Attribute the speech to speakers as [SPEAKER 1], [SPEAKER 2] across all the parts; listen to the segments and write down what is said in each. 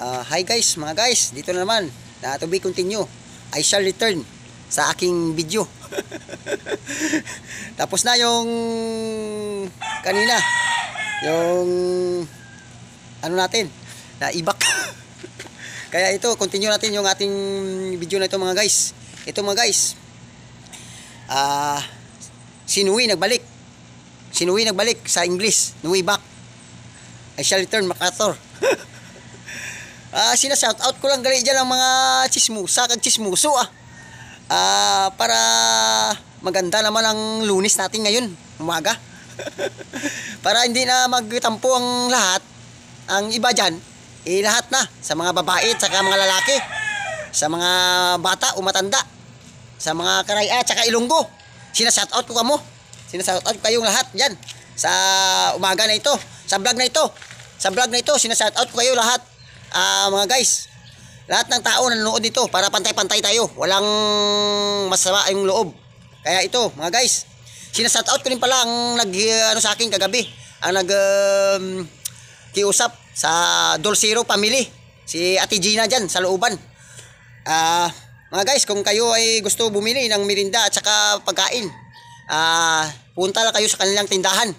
[SPEAKER 1] uh, hi guys mga guys dito na naman na to be continue I shall return sa aking video tapos na yung kanina yung ano natin na ibak kaya ito continue natin yung ating video na ito mga guys ito mga guys ah uh, si nagbalik Sinuwi nagbalik sa English Nui back I shall return MacArthur Ah, sina-shout out ko lang gali diyan ang mga chismusa kag chismuso ah. ah. para maganda naman ang lunis natin ngayon, umaga. para hindi na magtampo ang lahat, ang iba diyan, eh lahat na, sa mga babae at saka mga lalaki, sa mga bata o matanda, sa mga karaya at ah, saka ilunggo. Sina-shout out ko kamo. Sina-shout out kayong lahat diyan sa umaga na ito, sa vlog na ito. Sa vlog na ito, sina-shout out ko kayo lahat uh, mga guys, lahat ng tao nanonood dito para pantay-pantay tayo. Walang masama yung loob. Kaya ito, mga guys, sinasat out ko rin pala ang nag ano sa akin kagabi, ang nag um, kiusap sa Dolcero family, si Ate Gina diyan sa looban. Ah, uh, mga guys, kung kayo ay gusto bumili ng merinda at saka pagkain, ah, uh, punta lang kayo sa kanilang tindahan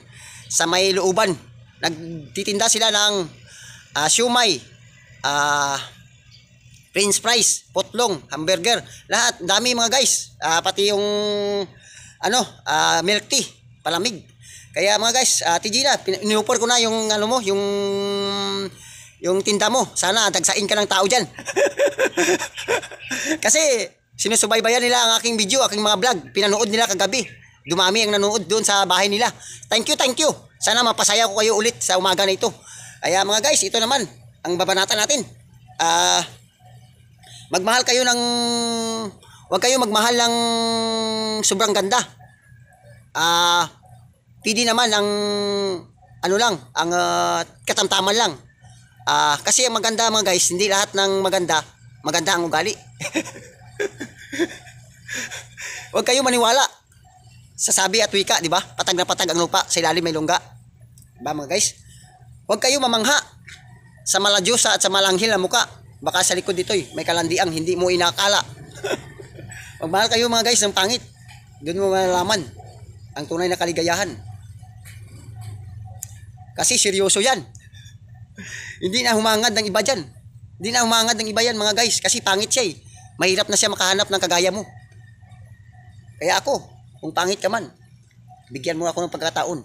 [SPEAKER 1] sa may looban. Nagtitinda sila ng uh, ah, siumay, ah, uh, french fries, potlong, hamburger, lahat, dami mga guys. Uh, pati yung ano, uh, milk tea, palamig. Kaya mga guys, uh, ah, Tijila, inupor ko na yung ano mo, yung yung tinda mo. Sana tagsain ka ng tao diyan. Kasi sinusubaybayan nila ang aking video, aking mga vlog. Pinanood nila kagabi. Dumami ang nanood doon sa bahay nila. Thank you, thank you. Sana mapasaya ko kayo ulit sa umaga na ito. Kaya mga guys, ito naman, ang babanatan natin. Ah, uh, magmahal kayo ng wag kayo magmahal ng sobrang ganda. Ah, uh, pwede naman ang ano lang, ang uh, katamtaman lang. Ah, uh, kasi ang maganda mga guys, hindi lahat ng maganda, maganda ang ugali. Huwag kayo maniwala. Sasabi at wika, di ba? Patag na patag ang lupa, sa ilalim may lungga. Ba diba, mga guys? Huwag kayo mamangha sa maladyosa at sa malanghil na muka. Baka sa likod dito eh, may kalandiang hindi mo inakala. Magmahal kayo mga guys ng pangit. Doon mo malalaman ang tunay na kaligayahan. Kasi seryoso yan. hindi na humangad ng iba dyan. Hindi na humangad ng iba yan mga guys kasi pangit siya eh. Mahirap na siya makahanap ng kagaya mo. Kaya ako, kung pangit ka man, bigyan mo ako ng pagkataon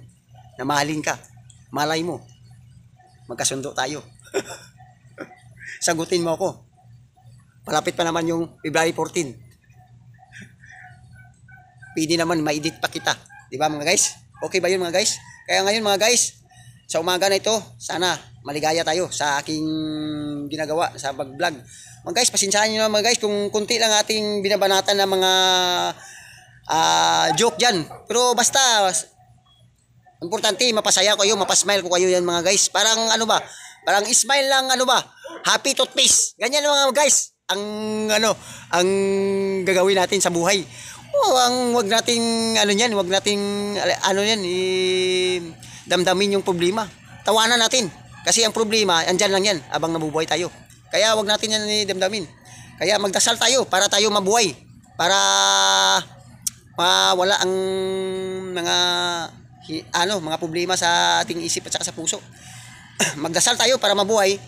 [SPEAKER 1] na mahalin ka. Malay mo, magkasundo tayo. Sagutin mo ako. Palapit pa naman yung February 14. Pwede naman, ma-edit pa kita. Di ba mga guys? Okay ba yun mga guys? Kaya ngayon mga guys, sa umaga na ito, sana maligaya tayo sa aking ginagawa sa pag-vlog. Mga guys, pasinsahan nyo na mga guys kung kunti lang ating binabanatan ng mga uh, joke dyan. Pero basta, importante, mapasaya ko kayo, mapasmile ko kayo yan mga guys. Parang ano ba, Parang smile lang ano ba? Happy toothpaste. Ganyan mga guys. Ang ano, ang gagawin natin sa buhay. Oh, ang wag nating ano niyan, wag nating ano niyan i damdamin yung problema. Tawanan natin. Kasi ang problema, andyan lang yan abang nabubuhay tayo. Kaya wag natin yan i damdamin. Kaya magdasal tayo para tayo mabuhay. Para mawala ang mga ano, mga problema sa ating isip at saka sa puso. magdasal tayo para mabuhay.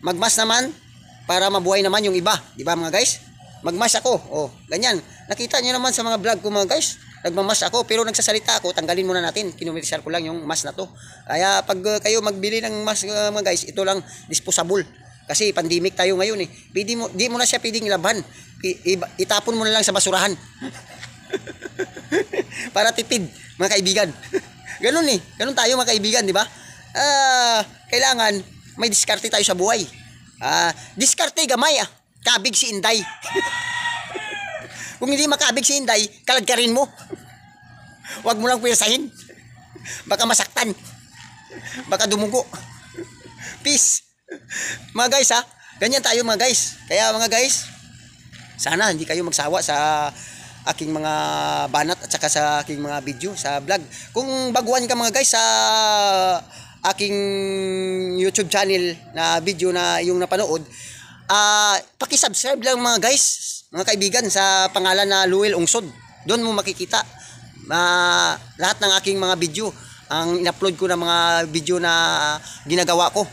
[SPEAKER 1] Magmas naman para mabuhay naman yung iba. Di ba mga guys? Magmas ako. Oh, ganyan. Nakita niyo naman sa mga vlog ko mga guys. Nagmamas ako pero nagsasalita ako. Tanggalin muna natin. Kinumirisal ko lang yung mas na to. Kaya pag uh, kayo magbili ng mas uh, mga guys, ito lang disposable. Kasi pandemic tayo ngayon eh. Pwede mo, di mo na siya pwedeng laban. Itapon mo na lang sa basurahan. para tipid, mga kaibigan. ganun eh. Ganun tayo mga kaibigan, di ba? ah, kailangan may diskarte tayo sa buhay. Ah, diskarte gamay ah. Kabig si Inday. Kung hindi makabig si Inday, kalad rin mo. Huwag mo lang pwersahin. Baka masaktan. Baka dumugo. Peace. Mga guys ha, ah. ganyan tayo mga guys. Kaya mga guys, sana hindi kayo magsawa sa aking mga banat at saka sa aking mga video sa vlog. Kung baguhan ka mga guys sa aking YouTube channel na video na yung napanood, uh, paki-subscribe lang mga guys, mga kaibigan sa pangalan na Luel Ungsod. Doon mo makikita uh, lahat ng aking mga video, ang in-upload ko ng mga video na ginagawa ko.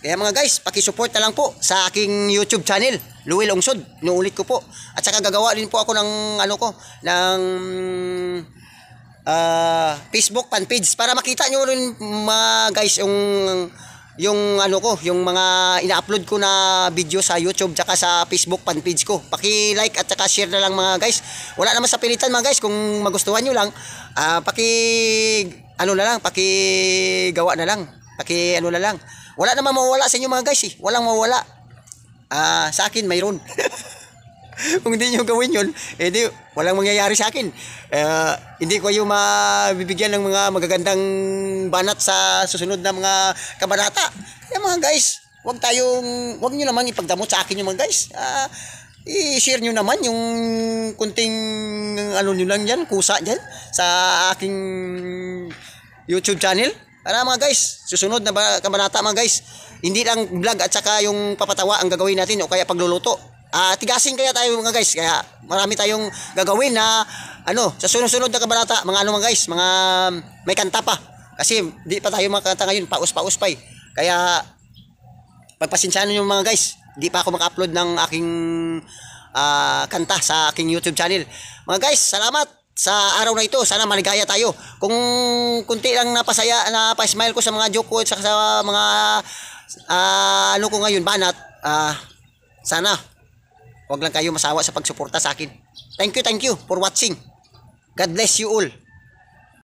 [SPEAKER 1] Kaya mga guys, paki-support na lang po sa aking YouTube channel, Luel Ungsod. Nuulit ko po. At saka gagawa din po ako ng ano ko, ng uh, Facebook fan page para makita nyo rin mga guys yung yung ano ko, yung mga ina-upload ko na video sa YouTube tsaka sa Facebook fan page ko. Paki-like at tsaka share na lang mga guys. Wala naman sa pilitan mga guys kung magustuhan niyo lang. Uh, paki ano na lang, paki gawa na lang. Paki ano na lang. Wala naman mawawala sa inyo mga guys eh. Walang mawawala. Uh, sa akin mayroon. Kung hindi nyo gawin yun, edi eh, walang mangyayari sa akin. Uh, hindi ko yung mabibigyan ng mga magagandang banat sa susunod na mga kabanata. Kaya eh, mga guys, wag tayong, wag nyo naman ipagdamot sa akin yung mga guys. Uh, i-share nyo naman yung kunting ano nyo lang yan, kusa dyan sa aking YouTube channel. Para mga guys, susunod na kabanata mga guys, hindi lang vlog at saka yung papatawa ang gagawin natin o kaya pagluluto uh, tigasin kaya tayo mga guys kaya marami tayong gagawin na ano sa sunod-sunod na kabanata mga ano mga guys mga may kanta pa kasi di pa tayo makakanta ngayon paus-paus pa eh kaya pagpasensyahan niyo mga guys di pa ako maka-upload ng aking uh, kanta sa aking YouTube channel mga guys salamat sa araw na ito sana maligaya tayo kung kunti lang napasaya na pa-smile ko sa mga joke ko at sa, sa mga uh, ano ko ngayon banat uh, sana Huwag lang kayo masawa sa pagsuporta sa akin. Thank you, thank you for watching. God bless you all.